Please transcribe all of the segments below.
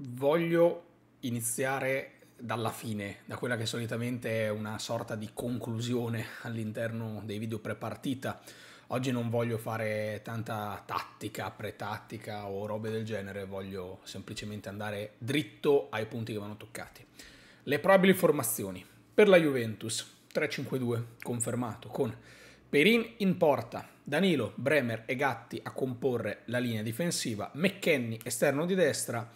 voglio iniziare dalla fine, da quella che solitamente è una sorta di conclusione all'interno dei video prepartita. Oggi non voglio fare tanta tattica, pretattica o robe del genere, voglio semplicemente andare dritto ai punti che vanno toccati. Le probabili formazioni. Per la Juventus, 3-5-2, confermato, con Perin in porta, Danilo, Bremer e Gatti a comporre la linea difensiva, McKenny esterno di destra,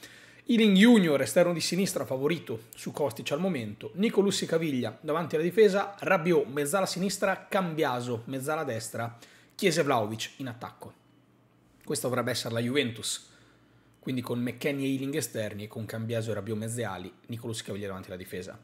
Ealing Junior, esterno di sinistra favorito su Kostic al momento, Nicolussi Caviglia davanti alla difesa, Rabiot mezzala sinistra, Cambiaso mezzala destra, Chiese Vlaovic in attacco. Questa dovrebbe essere la Juventus, quindi con McKenny e Ealing esterni, con Cambiaso e Rabiot mezzeali, Nicolussi Caviglia davanti alla difesa.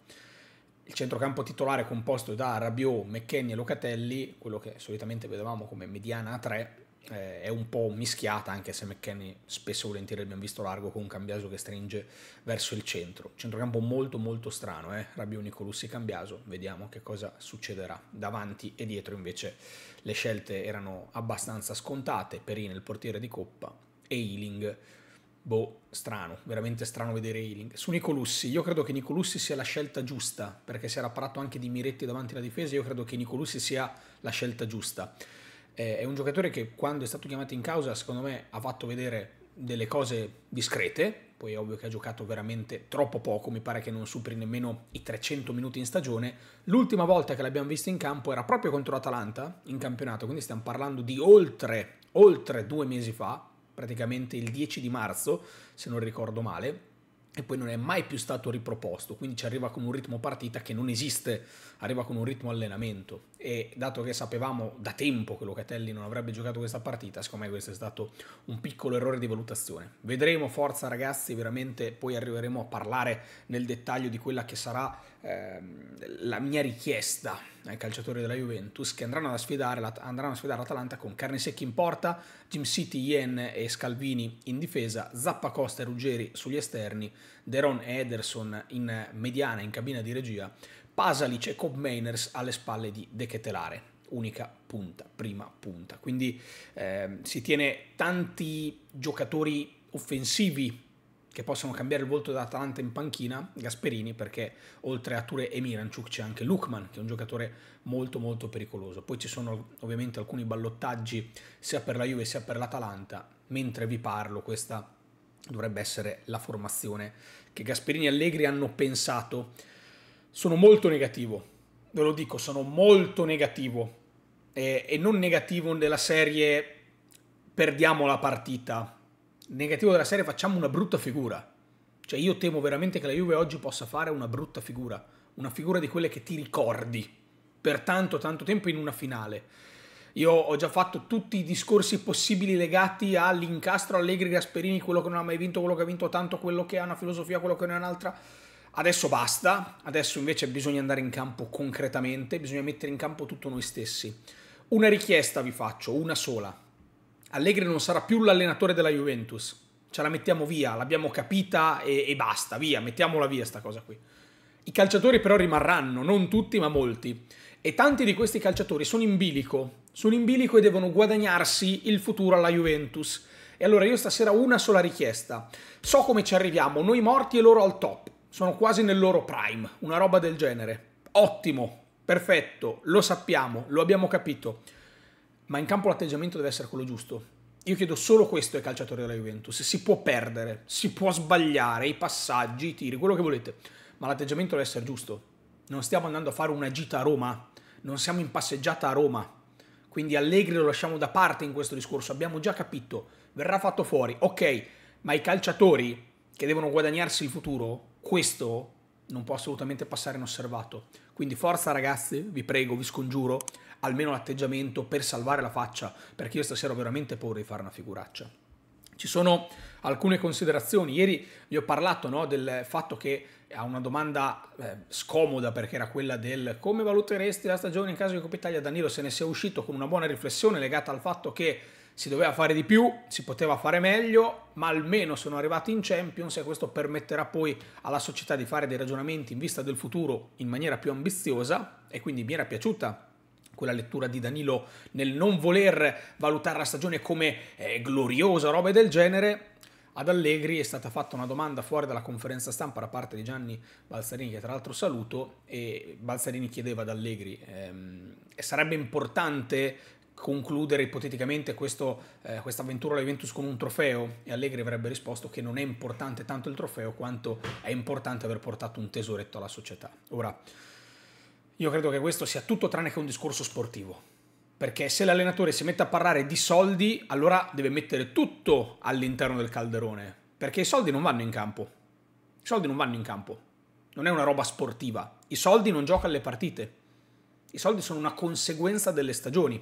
Il centrocampo titolare composto da Rabiot, McKenny e Locatelli, quello che solitamente vedevamo come mediana a tre, eh, è un po' mischiata, anche se McKenny spesso e volentieri abbiamo visto largo con un cambiaso che stringe verso il centro. Centrocampo molto molto strano, eh? Rabiu, Nicolussi, cambiaso, vediamo che cosa succederà. Davanti e dietro invece le scelte erano abbastanza scontate, Perin il portiere di Coppa e Ealing boh, strano, veramente strano vedere Ealing. Su Nicolussi, io credo che Nicolussi sia la scelta giusta, perché si era parlato anche di Miretti davanti alla difesa, io credo che Nicolussi sia la scelta giusta è un giocatore che quando è stato chiamato in causa, secondo me, ha fatto vedere delle cose discrete, poi è ovvio che ha giocato veramente troppo poco, mi pare che non superi nemmeno i 300 minuti in stagione. L'ultima volta che l'abbiamo visto in campo era proprio contro l'Atalanta in campionato, quindi stiamo parlando di oltre, oltre due mesi fa, praticamente il 10 di marzo, se non ricordo male, e poi non è mai più stato riproposto, quindi ci arriva con un ritmo partita che non esiste, arriva con un ritmo allenamento e dato che sapevamo da tempo che Locatelli non avrebbe giocato questa partita, secondo me questo è stato un piccolo errore di valutazione. Vedremo, forza ragazzi, veramente poi arriveremo a parlare nel dettaglio di quella che sarà Ehm, la mia richiesta ai calciatori della Juventus che andranno a sfidare, andranno a sfidare l'Atalanta con Carne Secchi in porta, Jim City, Yen e Scalvini in difesa, Zappa Costa e Ruggeri sugli esterni, Deron e Ederson in mediana in cabina di regia, Pasalic e Cobb Mainers alle spalle di De Ketelare unica punta, prima punta. Quindi eh, si tiene tanti giocatori offensivi che possono cambiare il volto dell'Atalanta in panchina, Gasperini, perché oltre a Ture e Miranciuk c'è anche Lukman, che è un giocatore molto molto pericoloso. Poi ci sono ovviamente alcuni ballottaggi sia per la Juve sia per l'Atalanta, mentre vi parlo questa dovrebbe essere la formazione che Gasperini e Allegri hanno pensato. Sono molto negativo, ve lo dico, sono molto negativo e non negativo della serie perdiamo la partita negativo della serie facciamo una brutta figura. Cioè io temo veramente che la Juve oggi possa fare una brutta figura, una figura di quelle che ti ricordi per tanto tanto tempo in una finale. Io ho già fatto tutti i discorsi possibili legati all'incastro Allegri Gasperini, quello che non ha mai vinto, quello che ha vinto tanto, quello che ha una filosofia, quello che non ha un'altra. Adesso basta, adesso invece bisogna andare in campo concretamente, bisogna mettere in campo tutto noi stessi. Una richiesta vi faccio, una sola Allegri non sarà più l'allenatore della Juventus. Ce la mettiamo via, l'abbiamo capita e, e basta, via, mettiamola via sta cosa qui. I calciatori però rimarranno, non tutti ma molti. E tanti di questi calciatori sono in bilico, sono in bilico e devono guadagnarsi il futuro alla Juventus. E allora io stasera ho una sola richiesta. So come ci arriviamo, noi morti e loro al top. Sono quasi nel loro prime, una roba del genere. Ottimo, perfetto, lo sappiamo, lo abbiamo capito ma in campo l'atteggiamento deve essere quello giusto. Io chiedo solo questo ai calciatori della Juventus. Si può perdere, si può sbagliare, i passaggi, i tiri, quello che volete, ma l'atteggiamento deve essere giusto. Non stiamo andando a fare una gita a Roma, non siamo in passeggiata a Roma. Quindi Allegri lo lasciamo da parte in questo discorso, abbiamo già capito, verrà fatto fuori, ok, ma i calciatori che devono guadagnarsi il futuro, questo non può assolutamente passare inosservato. Quindi forza ragazzi, vi prego, vi scongiuro, almeno l'atteggiamento per salvare la faccia, perché io stasera ho veramente paura di fare una figuraccia. Ci sono alcune considerazioni. Ieri vi ho parlato no, del fatto che a una domanda eh, scomoda perché era quella del come valuteresti la stagione in caso di Coppa Italia Danilo se ne sia uscito con una buona riflessione legata al fatto che si doveva fare di più, si poteva fare meglio, ma almeno sono arrivati in Champions e questo permetterà poi alla società di fare dei ragionamenti in vista del futuro in maniera più ambiziosa e quindi mi era piaciuta quella lettura di Danilo nel non voler valutare la stagione come eh, gloriosa, roba del genere, ad Allegri è stata fatta una domanda fuori dalla conferenza stampa da parte di Gianni Balzarini, che tra l'altro saluto, e Balzarini chiedeva ad Allegri, ehm, sarebbe importante concludere ipoteticamente questo, eh, questa avventura alla Juventus con un trofeo? E Allegri avrebbe risposto che non è importante tanto il trofeo quanto è importante aver portato un tesoretto alla società. Ora, io credo che questo sia tutto tranne che un discorso sportivo. Perché se l'allenatore si mette a parlare di soldi, allora deve mettere tutto all'interno del calderone. Perché i soldi non vanno in campo. I soldi non vanno in campo. Non è una roba sportiva. I soldi non gioca alle partite. I soldi sono una conseguenza delle stagioni.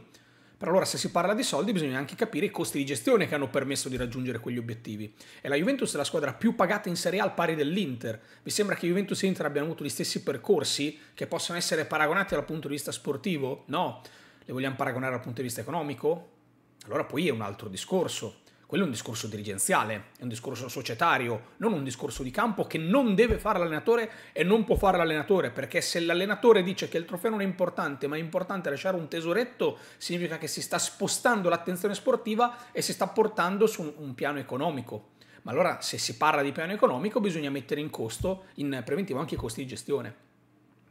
Per allora se si parla di soldi bisogna anche capire i costi di gestione che hanno permesso di raggiungere quegli obiettivi. E la Juventus è la squadra più pagata in Serie A al pari dell'Inter. Vi sembra che Juventus e Inter abbiano avuto gli stessi percorsi che possano essere paragonati dal punto di vista sportivo? No. Le vogliamo paragonare dal punto di vista economico? Allora poi è un altro discorso. Quello è un discorso dirigenziale, è un discorso societario, non un discorso di campo che non deve fare l'allenatore e non può fare l'allenatore, perché se l'allenatore dice che il trofeo non è importante, ma è importante lasciare un tesoretto, significa che si sta spostando l'attenzione sportiva e si sta portando su un piano economico. Ma allora se si parla di piano economico bisogna mettere in costo, in preventivo anche i costi di gestione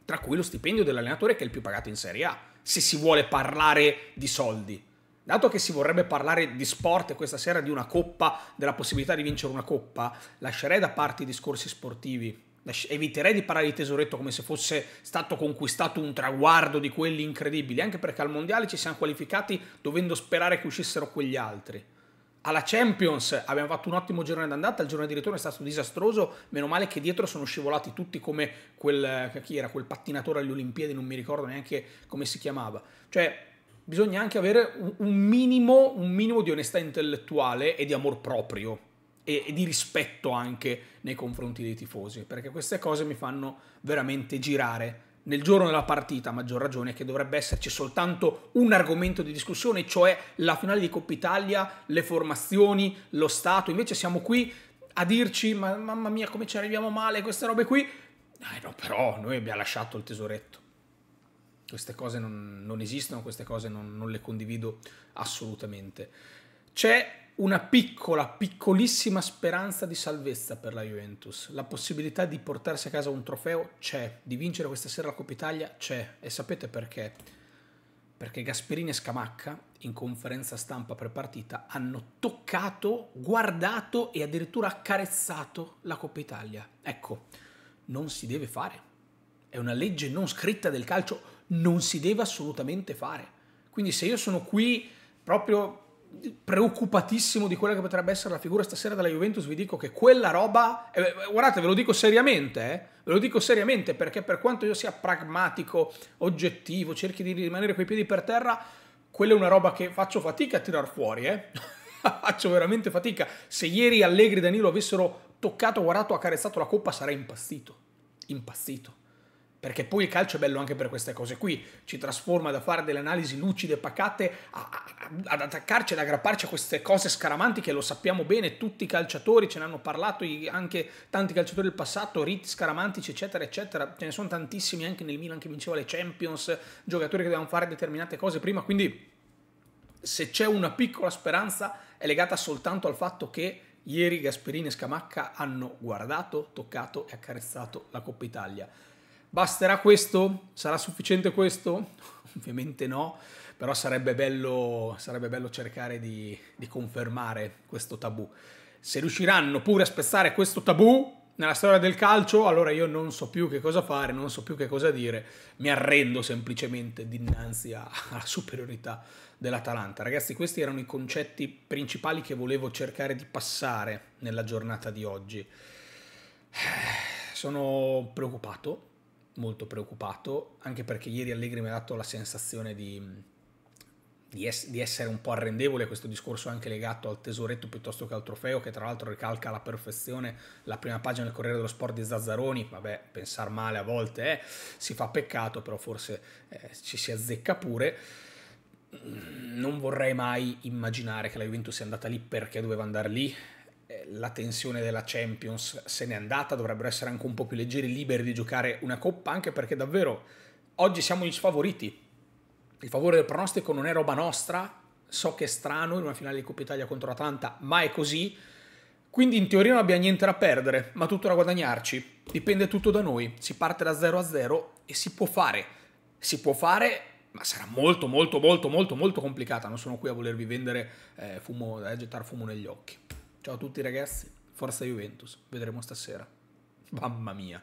tra cui lo stipendio dell'allenatore che è il più pagato in Serie A, se si vuole parlare di soldi dato che si vorrebbe parlare di sport questa sera di una coppa, della possibilità di vincere una coppa, lascerei da parte i discorsi sportivi. Eviterei di parlare di tesoretto come se fosse stato conquistato un traguardo di quelli incredibili, anche perché al mondiale ci siamo qualificati dovendo sperare che uscissero quegli altri. Alla Champions abbiamo fatto un ottimo girone d'andata, il girone di ritorno è stato disastroso, meno male che dietro sono scivolati tutti come quel, chi era, quel pattinatore alle Olimpiadi, non mi ricordo neanche come si chiamava. Cioè, bisogna anche avere un, minimo, un minimo di onestà intellettuale e di amor proprio e, e di rispetto anche nei confronti dei tifosi, perché queste cose mi fanno veramente girare nel giorno della partita, a maggior ragione, che dovrebbe esserci soltanto un argomento di discussione, cioè la finale di Coppa Italia, le formazioni, lo Stato. Invece siamo qui a dirci, mamma mia, come ci arriviamo male, queste robe qui. Eh no, però noi abbiamo lasciato il tesoretto queste cose non, non esistono, queste cose non, non le condivido assolutamente. C'è una piccola, piccolissima speranza di salvezza per la Juventus. La possibilità di portarsi a casa un trofeo c'è, di vincere questa sera la Coppa Italia c'è. E sapete perché? Perché Gasperini e Scamacca, in conferenza stampa pre-partita, hanno toccato, guardato e addirittura accarezzato la Coppa Italia. Ecco, non si deve fare. È una legge non scritta del calcio non si deve assolutamente fare. Quindi se io sono qui proprio preoccupatissimo di quella che potrebbe essere la figura stasera della Juventus, vi dico che quella roba, eh, guardate, ve lo dico seriamente, eh, ve lo dico seriamente perché per quanto io sia pragmatico, oggettivo, cerchi di rimanere coi piedi per terra, quella è una roba che faccio fatica a tirar fuori, eh. faccio veramente fatica. Se ieri Allegri e Danilo avessero toccato, guardato, accarezzato la coppa sarei impazzito, impazzito perché poi il calcio è bello anche per queste cose qui, ci trasforma da fare delle analisi lucide e pacate a, a, ad attaccarci, ad aggrapparci a queste cose scaramantiche, lo sappiamo bene, tutti i calciatori ce ne hanno parlato, anche tanti calciatori del passato, riti scaramantici eccetera eccetera, ce ne sono tantissimi anche nel Milan che vinceva le Champions, giocatori che dovevano fare determinate cose prima, quindi se c'è una piccola speranza è legata soltanto al fatto che ieri Gasperini e Scamacca hanno guardato, toccato e accarezzato la Coppa Italia. Basterà questo? Sarà sufficiente questo? Ovviamente no, però sarebbe bello, sarebbe bello cercare di, di confermare questo tabù. Se riusciranno pure a spezzare questo tabù, nella storia del calcio, allora io non so più che cosa fare, non so più che cosa dire, mi arrendo semplicemente dinanzi alla superiorità dell'Atalanta. Ragazzi, questi erano i concetti principali che volevo cercare di passare nella giornata di oggi. Eh, sono preoccupato, molto preoccupato, anche perché ieri Allegri mi ha dato la sensazione di, di, es, di essere un po' arrendevole a questo discorso anche legato al tesoretto piuttosto che al trofeo, che tra l'altro ricalca alla perfezione la prima pagina del Corriere dello Sport di Zazzaroni, vabbè, pensare male a volte eh, si fa peccato, però forse eh, ci si azzecca pure mm, non vorrei mai immaginare che la Juventus sia andata lì perché doveva andare lì, la tensione della Champions se n'è andata, dovrebbero essere anche un po' più leggeri, liberi di giocare una coppa, anche perché davvero oggi siamo gli sfavoriti. Il favore del pronostico non è roba nostra, so che è strano in una finale di Coppa Italia contro l'Atlanta, ma è così. Quindi in teoria non abbiamo niente da perdere, ma tutto da guadagnarci. Dipende tutto da noi, si parte da 0 a 0 e si può fare. Si può fare ma sarà molto molto molto molto molto complicata non sono qui a volervi vendere eh, fumo a eh, gettare fumo negli occhi Ciao a tutti ragazzi, forza Juventus, vedremo stasera. Mamma mia.